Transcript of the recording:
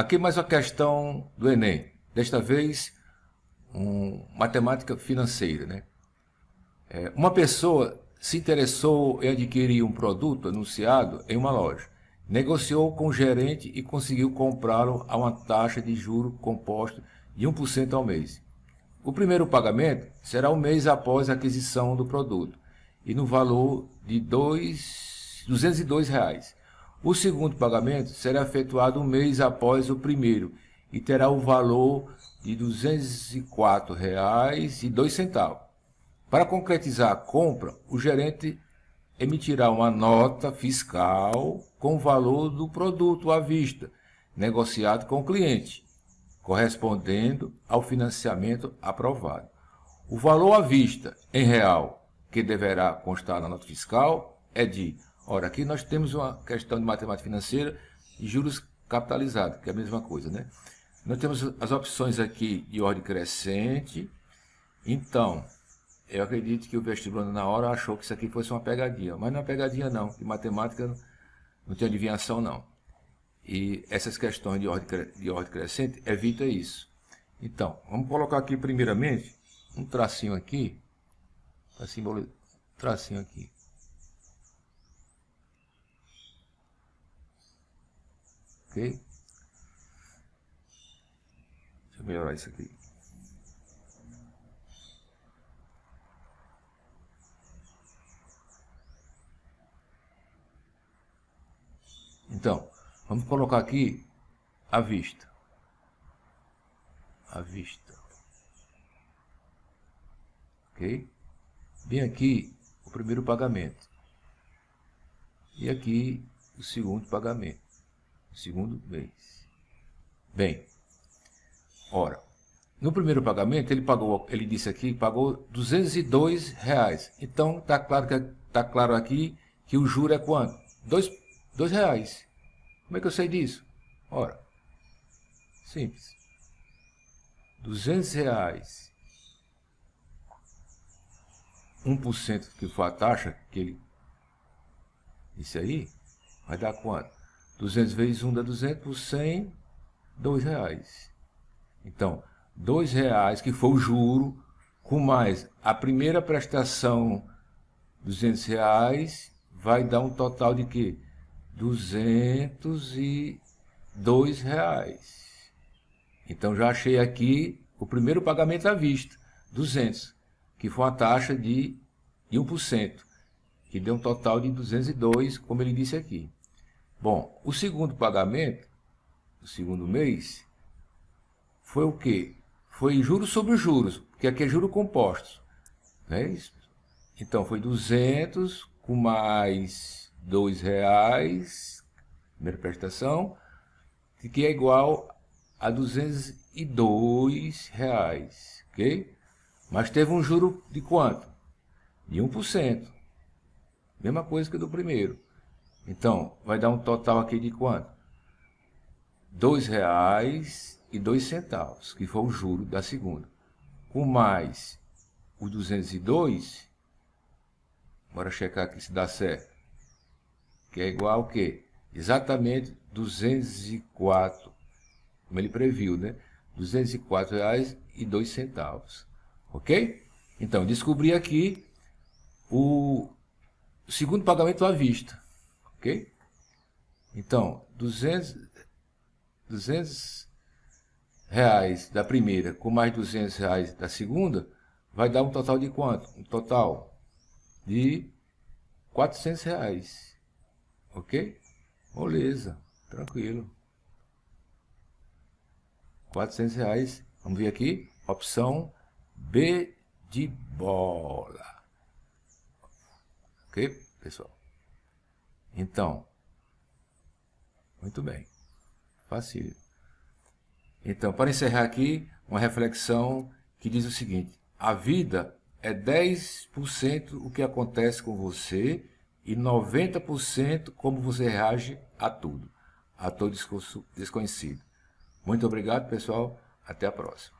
Aqui mais uma questão do Enem. Desta vez, um, matemática financeira. Né? É, uma pessoa se interessou em adquirir um produto anunciado em uma loja. Negociou com o gerente e conseguiu comprá-lo a uma taxa de juro composta de 1% ao mês. O primeiro pagamento será um mês após a aquisição do produto e no valor de R$ 202. Reais. O segundo pagamento será efetuado um mês após o primeiro e terá o valor de R$ 204,02. Para concretizar a compra, o gerente emitirá uma nota fiscal com o valor do produto à vista, negociado com o cliente, correspondendo ao financiamento aprovado. O valor à vista em real que deverá constar na nota fiscal é de R$ Ora, aqui nós temos uma questão de matemática financeira e juros capitalizados, que é a mesma coisa, né? Nós temos as opções aqui de ordem crescente. Então, eu acredito que o vestibulando na hora achou que isso aqui fosse uma pegadinha, mas não é pegadinha não, de matemática não tem adivinhação não. E essas questões de ordem, de ordem crescente evita isso. Então, vamos colocar aqui primeiramente um tracinho aqui, para simbolizar, tracinho aqui. Ok? Deixa eu melhorar isso aqui. Então, vamos colocar aqui a vista. A vista. Ok? Bem aqui o primeiro pagamento. E aqui o segundo pagamento. Segundo mês. Bem, ora, no primeiro pagamento ele pagou, ele disse aqui, pagou 202 reais. Então está claro que tá claro aqui que o juro é quanto? Dois, dois reais. Como é que eu sei disso? Ora, simples. 200 reais. 1% que foi a taxa que ele disse aí, vai dar quanto? 200 vezes 1 dá 200, por 100, 2 reais. Então, 2 reais, que foi o juro, com mais a primeira prestação, 200 reais, vai dar um total de quê? 202 reais. Então, já achei aqui o primeiro pagamento à vista, 200, que foi uma taxa de 1%, que deu um total de 202, como ele disse aqui. Bom, o segundo pagamento, o segundo mês, foi o quê? Foi juros sobre juros, porque aqui é juro compostos. Não é isso? Então foi 200 com mais R$ reais, primeira prestação, que é igual a R$ 202, reais, ok? Mas teve um juro de quanto? De 1%. Mesma coisa que do primeiro. Então, vai dar um total aqui de quanto? R$ 2,02, que foi o juro da segunda. Com mais o 202, bora checar aqui se dá certo, que é igual ao quê? Exatamente 204, como ele previu, né? R$ 204,02, ok? Então, descobri aqui o segundo pagamento à vista. Ok? Então, 200, 200 reais da primeira com mais 200 reais da segunda, vai dar um total de quanto? Um total de 400 reais. Ok? Moleza, tranquilo. 400 reais. Vamos ver aqui. Opção B de bola. Ok, pessoal? Então, muito bem. Fácil. Então, para encerrar aqui, uma reflexão que diz o seguinte: a vida é 10% o que acontece com você e 90% como você reage a tudo, a todo discurso desconhecido. Muito obrigado, pessoal. Até a próxima.